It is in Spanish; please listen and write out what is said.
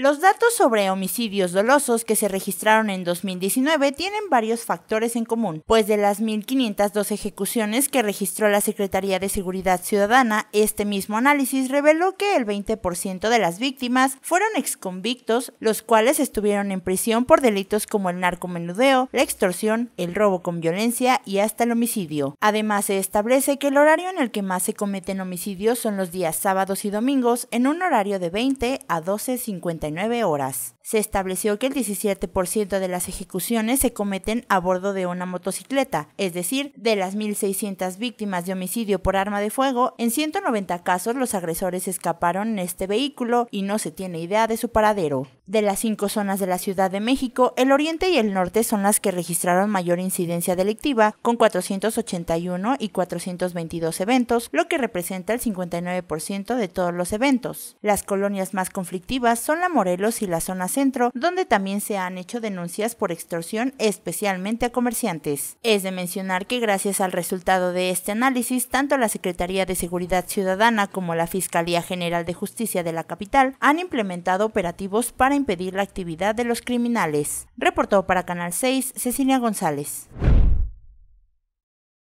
Los datos sobre homicidios dolosos que se registraron en 2019 tienen varios factores en común, pues de las 1.502 ejecuciones que registró la Secretaría de Seguridad Ciudadana, este mismo análisis reveló que el 20% de las víctimas fueron exconvictos, los cuales estuvieron en prisión por delitos como el narcomenudeo, la extorsión, el robo con violencia y hasta el homicidio. Además, se establece que el horario en el que más se cometen homicidios son los días sábados y domingos, en un horario de 20 a 12.50 horas. Se estableció que el 17% de las ejecuciones se cometen a bordo de una motocicleta, es decir, de las 1.600 víctimas de homicidio por arma de fuego, en 190 casos los agresores escaparon en este vehículo y no se tiene idea de su paradero. De las cinco zonas de la Ciudad de México, el oriente y el norte son las que registraron mayor incidencia delictiva, con 481 y 422 eventos, lo que representa el 59% de todos los eventos. Las colonias más conflictivas son la Morelos y la zona centro, donde también se han hecho denuncias por extorsión, especialmente a comerciantes. Es de mencionar que gracias al resultado de este análisis, tanto la Secretaría de Seguridad Ciudadana como la Fiscalía General de Justicia de la capital han implementado operativos para impedir la actividad de los criminales. Reportó para Canal 6 Cecilia González.